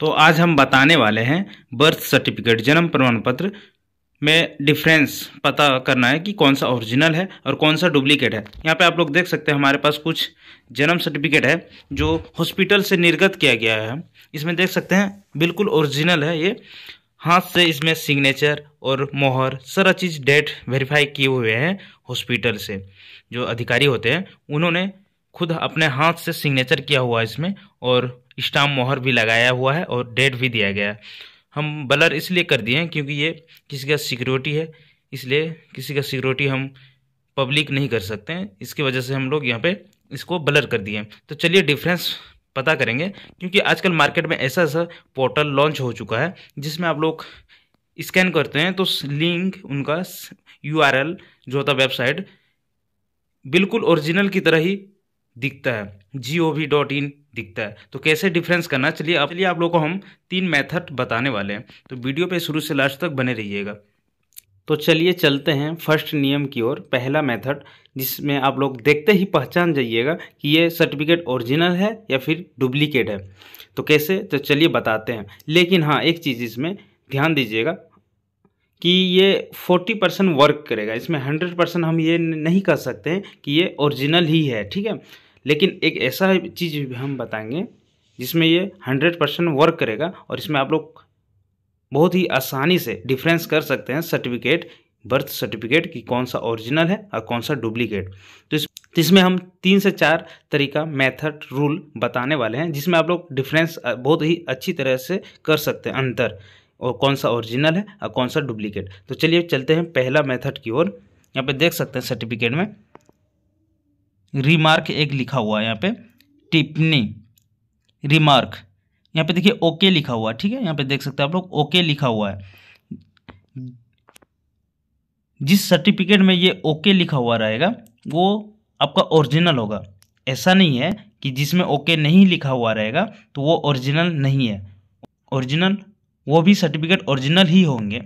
तो आज हम बताने वाले हैं बर्थ सर्टिफिकेट जन्म प्रमाण पत्र में डिफरेंस पता करना है कि कौन सा ओरिजिनल है और कौन सा डुप्लीकेट है यहाँ पे आप लोग देख सकते हैं हमारे पास कुछ जन्म सर्टिफिकेट है जो हॉस्पिटल से निर्गत किया गया है इसमें देख सकते हैं बिल्कुल ओरिजिनल है ये हाथ से इसमें सिग्नेचर और मोहर सारा चीज़ डेट वेरीफाई किए हुए हैं हॉस्पिटल से जो अधिकारी होते हैं उन्होंने खुद अपने हाथ से सिग्नेचर किया हुआ है इसमें और स्टाम्प मोहर भी लगाया हुआ है और डेट भी दिया गया है हम बलर इसलिए कर दिए हैं क्योंकि ये किसी का सिक्योरिटी है इसलिए किसी का सिक्योरिटी हम पब्लिक नहीं कर सकते हैं इसकी वजह से हम लोग यहाँ पे इसको ब्लर कर दिए तो चलिए डिफरेंस पता करेंगे क्योंकि आजकल मार्केट में ऐसा ऐसा पोर्टल लॉन्च हो चुका है जिसमें आप लोग स्कैन करते हैं तो लिंक उनका यू जो होता वेबसाइट बिल्कुल ओरिजिनल की तरह ही दिखता है जी ओ वी डॉट इन दिखता है तो कैसे डिफरेंस करना चलिए अब चलिए आप लोगों को हम तीन मेथड बताने वाले हैं तो वीडियो पे शुरू से लास्ट तक बने रहिएगा तो चलिए चलते हैं फर्स्ट नियम की ओर पहला मेथड जिसमें आप लोग देखते ही पहचान जाइएगा कि ये सर्टिफिकेट ओरिजिनल है या फिर डुप्लीकेट है तो कैसे तो चलिए बताते हैं लेकिन हाँ एक चीज़ इसमें ध्यान दीजिएगा कि ये 40 परसेंट वर्क करेगा इसमें 100 परसेंट हम ये नहीं कह सकते हैं कि ये ओरिजिनल ही है ठीक है लेकिन एक ऐसा चीज़ भी हम बताएंगे जिसमें ये हंड्रेड परसेंट वर्क करेगा और इसमें आप लोग बहुत ही आसानी से डिफरेंस कर सकते हैं सर्टिफिकेट बर्थ सर्टिफिकेट कि कौन सा ओरिजिनल है और कौन सा डुप्लीकेट तो इस इसमें हम तीन से चार तरीका मेथड रूल बताने वाले हैं जिसमें आप लोग डिफरेंस बहुत ही अच्छी तरह से कर सकते हैं अंतर और कौन सा ओरिजिनल है और कौन सा डुप्लीकेट तो चलिए चलते हैं पहला मेथड की ओर यहाँ पे देख सकते हैं सर्टिफिकेट में रिमार्क एक लिखा हुआ है यहाँ पे टिप्पणी रिमार्क यहाँ पे देखिए ओके लिखा हुआ है ठीक है यहाँ पे देख सकते हैं आप लोग ओके लिखा हुआ है जिस सर्टिफिकेट में ये ओके लिखा हुआ रहेगा वो आपका ओरिजिनल होगा ऐसा नहीं है कि जिसमें ओके नहीं लिखा हुआ रहेगा तो वो ओरिजिनल नहीं है ओरिजिनल वो भी सर्टिफिकेट ओरिजिनल ही होंगे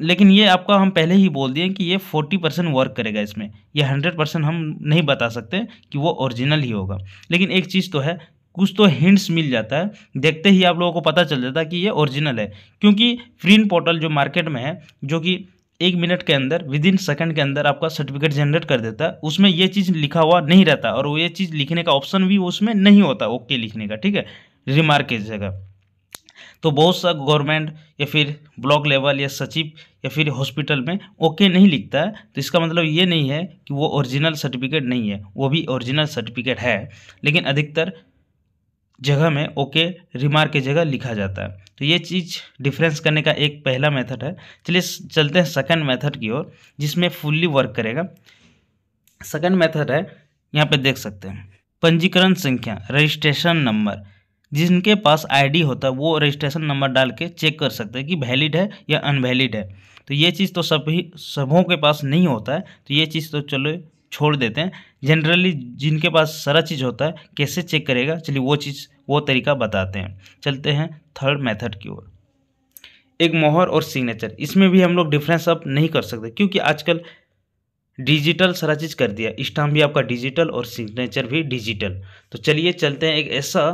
लेकिन ये आपका हम पहले ही बोल दिए कि ये फोर्टी परसेंट वर्क करेगा इसमें ये हंड्रेड परसेंट हम नहीं बता सकते कि वो ओरिजिनल ही होगा लेकिन एक चीज़ तो है कुछ तो हिंट्स मिल जाता है देखते ही आप लोगों को पता चल जाता है कि ये ओरिजिनल है क्योंकि प्रिंट पोर्टल जो मार्केट में है जो कि एक मिनट के अंदर विद इन सेकेंड के अंदर आपका सर्टिफिकेट जनरेट कर देता है उसमें ये चीज़ लिखा हुआ नहीं रहता और वो ये चीज़ लिखने का ऑप्शन भी उसमें नहीं होता ओके लिखने का ठीक है रिमार्क इस जगह तो बहुत सा गवर्नमेंट या फिर ब्लॉक लेवल या सचिव या फिर हॉस्पिटल में ओके नहीं लिखता है तो इसका मतलब ये नहीं है कि वो ओरिजिनल सर्टिफिकेट नहीं है वो भी ओरिजिनल सर्टिफिकेट है लेकिन अधिकतर जगह में ओके रिमार्क की जगह लिखा जाता है तो ये चीज़ डिफरेंस करने का एक पहला मेथड है चलिए चलते हैं सेकंड मेथड की ओर जिसमें फुल्ली वर्क करेगा सेकंड मेथड है यहाँ पे देख सकते हैं पंजीकरण संख्या रजिस्ट्रेशन नंबर जिनके पास आईडी होता है वो रजिस्ट्रेशन नंबर डाल के चेक कर सकते हैं कि वैलिड है या अनवैलिड है तो ये चीज़ तो सभी सबों के पास नहीं होता है तो ये चीज़ तो चलो छोड़ देते हैं जनरली जिनके पास सारा चीज़ होता है कैसे चेक करेगा चलिए वो चीज़ वो तरीका बताते हैं चलते हैं थर्ड मेथड की ओर एक मोहर और सिग्नेचर इसमें भी हम लोग डिफरेंस अब नहीं कर सकते क्योंकि आजकल डिजिटल सारा चीज़ कर दिया स्टाम्प भी आपका डिजिटल और सिग्नेचर भी डिजिटल तो चलिए चलते हैं एक ऐसा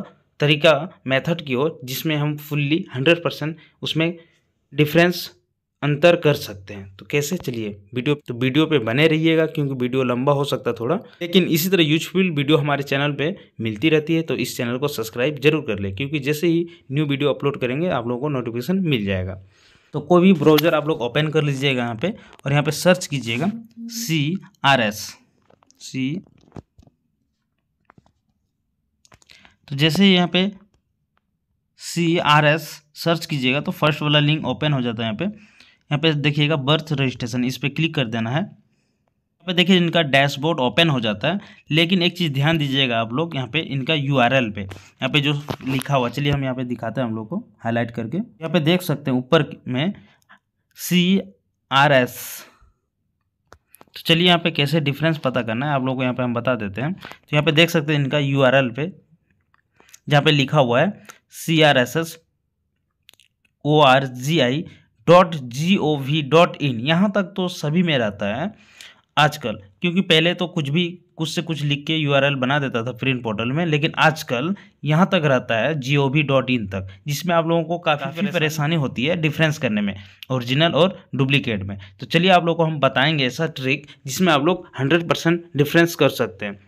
तरीका मेथड की ओर जिसमें हम फुल्ली हंड्रेड परसेंट उसमें डिफरेंस अंतर कर सकते हैं तो कैसे चलिए वीडियो तो वीडियो पे बने रहिएगा क्योंकि वीडियो लंबा हो सकता थोड़ा लेकिन इसी तरह यूजफुल वीडियो हमारे चैनल पे मिलती रहती है तो इस चैनल को सब्सक्राइब जरूर कर ले क्योंकि जैसे ही न्यू वीडियो अपलोड करेंगे आप लोगों को नोटिफिकेशन मिल जाएगा तो कोई भी ब्राउजर आप लोग ओपन कर लीजिएगा यहाँ पर और यहाँ पर सर्च कीजिएगा सी आर एस सी तो जैसे यहाँ पे सी आर एस सर्च कीजिएगा तो फर्स्ट वाला लिंक ओपन हो जाता है यहाँ पे यहाँ पे देखिएगा बर्थ रजिस्ट्रेशन इस पर क्लिक कर देना है यहाँ पे देखिए इनका डैशबोर्ड ओपन हो जाता है लेकिन एक चीज़ ध्यान दीजिएगा आप लोग यहाँ पे इनका यू आर एल पे यहाँ पे जो लिखा हुआ चलिए हम यहाँ पे दिखाते हैं हम लोग को हाईलाइट करके यहाँ पे देख सकते हैं ऊपर में सी आर एस तो चलिए यहाँ पे कैसे डिफरेंस पता करना है आप लोग को यहाँ पे हम बता देते हैं तो यहाँ पे देख सकते हैं इनका यू आर एल पे जहाँ पे लिखा हुआ है C R S S O R G I dot G O V dot in यहाँ तक तो सभी में रहता है आजकल क्योंकि पहले तो कुछ भी कुछ से कुछ लिख के एल बना देता था प्रिंट पोर्टल में लेकिन आजकल यहाँ तक रहता है जी ओ वी डॉट इन तक जिसमें आप लोगों को काफ़ी परेशानी, परेशानी होती है डिफरेंस करने में ओरिजिनल और डुप्लीकेट में तो चलिए आप लोग को हम बताएंगे ऐसा ट्रिक जिसमें आप लोग हंड्रेड परसेंट डिफरेंस कर सकते हैं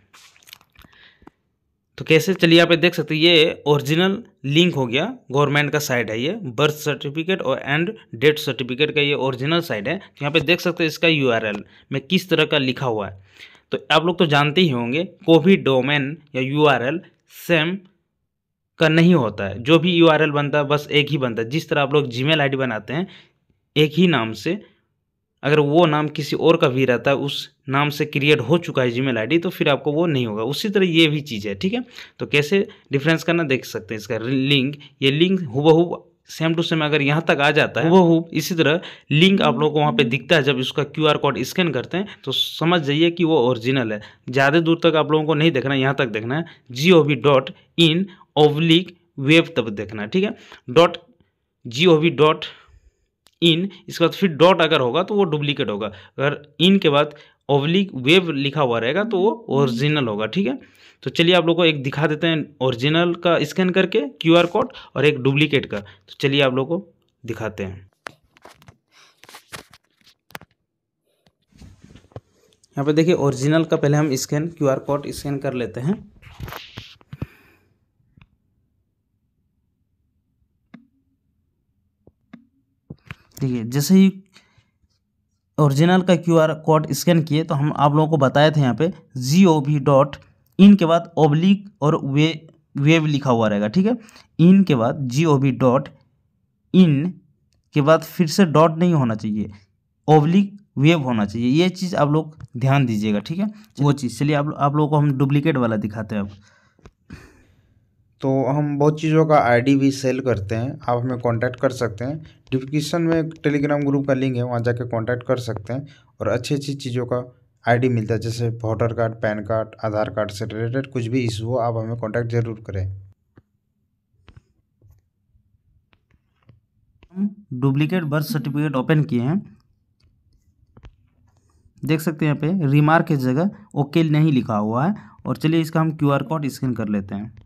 तो कैसे चलिए आप देख सकते हैं ये ओरिजिनल लिंक हो गया गवर्नमेंट का साइड है ये बर्थ सर्टिफिकेट और एंड डेथ सर्टिफिकेट का ये ओरिजिनल साइड है तो यहाँ पे देख सकते हैं इसका यू में किस तरह का लिखा हुआ है तो आप लोग तो जानते ही होंगे भी डोमेन या यू सेम का नहीं होता है जो भी यू बनता है बस एक ही बनता है जिस तरह आप लोग जी मेल बनाते हैं एक ही नाम से अगर वो नाम किसी और का भी रहता है उस नाम से क्रिएट हो चुका है जीमेल आईडी तो फिर आपको वो नहीं होगा उसी तरह ये भी चीज़ है ठीक है तो कैसे डिफरेंस करना देख सकते हैं इसका लिंक ये लिंक हुबहू सेम टू सेम अगर यहाँ तक आ जाता है वो हो इसी तरह लिंक आप लोगों को वहाँ पे दिखता है जब इसका क्यूआर कोड स्कैन करते हैं तो समझ जाइए कि वो ओरिजिनल है ज़्यादा दूर तक आप लोगों को नहीं देखना है यहाँ तक देखना है G O V dot in ओवलिक वेब तब देखना है ठीक है dot G O V dot in इसके बाद फिर डॉट अगर होगा तो वो डुप्लीकेट होगा अगर इन के बाद ओवली वेव लिखा हुआ रहेगा तो वो ओरिजिनल होगा ठीक है तो चलिए आप लोग को एक दिखा देते हैं ओरिजिनल का स्कैन करके क्यूआर कोड और एक डुप्लीकेट का तो चलिए आप लोग को दिखाते हैं यहाँ पे देखिए ओरिजिनल का पहले हम स्कैन क्यूआर कोड स्कैन कर लेते हैं देखिए जैसे ही ओरिजिनल का क्यू आर कोड स्कैन किए तो हम आप लोगों को बताए थे यहाँ पे जी ओ वी डॉट इन के बाद ओब्लिक और वे वेब लिखा हुआ रहेगा ठीक है इन के बाद जी ओ वी डॉट इन के बाद फिर से डॉट नहीं होना चाहिए ओब्लिक वेब होना चाहिए ये चीज़ आप लोग ध्यान दीजिएगा ठीक है वो चीज़ चलिए आप आप लोगों को हम डुप्लीकेट वाला दिखाते हैं अब तो हम बहुत चीज़ों का आईडी भी सेल करते हैं आप हमें कांटेक्ट कर सकते हैं डिस्क्रिप्शन में टेलीग्राम ग्रुप का लिंक है वहाँ जाके कांटेक्ट कर सकते हैं और अच्छी अच्छी चीज़ों का आईडी मिलता है जैसे voter card PAN card Aadhaar card से रिलेटेड कुछ भी इशू हो आप हमें कांटेक्ट ज़रूर करें हम डुप्लीकेट बर्थ सर्टिफिकेट ओपन किए हैं देख सकते हैं यहाँ पे रिमार्क की जगह ओके नहीं लिखा हुआ है और चलिए इसका हम क्यूआर कोड स्कैन कर लेते हैं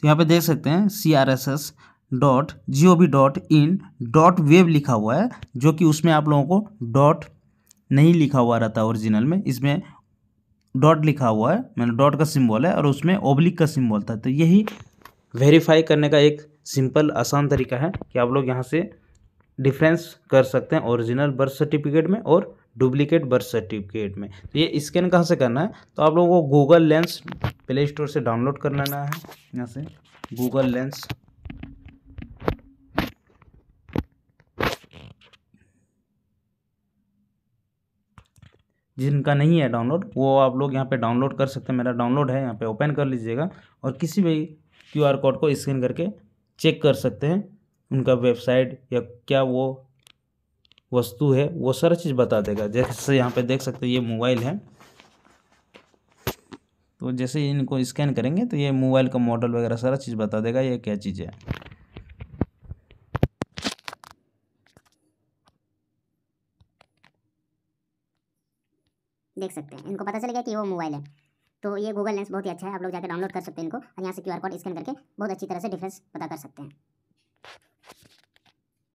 तो यहाँ पे देख सकते हैं C R S S dot G O V dot in dot web लिखा हुआ है जो कि उसमें आप लोगों को डॉट नहीं लिखा हुआ रहता ओरिजिनल में इसमें डॉट लिखा हुआ है मैंने डॉट का सिंबल है और उसमें ओब्लिक का सिंबल था तो यही वेरीफाई करने का एक सिंपल आसान तरीका है कि आप लोग यहाँ से डिफरेंस कर सकते हैं ओरिजिनल बर्थ सर्टिफिकेट में और डुप्लीकेट बर्थ सर्टिफिकेट में तो ये स्कैन कहाँ से करना है तो आप लोगों को गूगल लेंस प्ले स्टोर से डाउनलोड कर लेना है यहाँ से गूगल लेंस जिनका नहीं है डाउनलोड वो आप लोग यहाँ पे डाउनलोड कर सकते हैं मेरा डाउनलोड है यहाँ पे ओपन कर लीजिएगा और किसी भी क्यूआर कोड को स्कैन करके चेक कर सकते हैं उनका वेबसाइट या क्या वो वस्तु है वो सारा चीज़ बता देगा जैसे यहाँ पे देख सकते हो ये मोबाइल है तो जैसे इनको स्कैन करेंगे तो ये मोबाइल का मॉडल वगैरह सारा चीज़ बता देगा ये क्या चीज़ है देख सकते हैं इनको पता चल गया कि वो मोबाइल है तो ये गूगल लेंस बहुत ही अच्छा है आप लोग जाकर डाउनलोड कर सकते हैं इनको और यहाँ से क्यू आर कोड स्कैन करके बहुत अच्छी तरह से डिफरेंस पता कर सकते हैं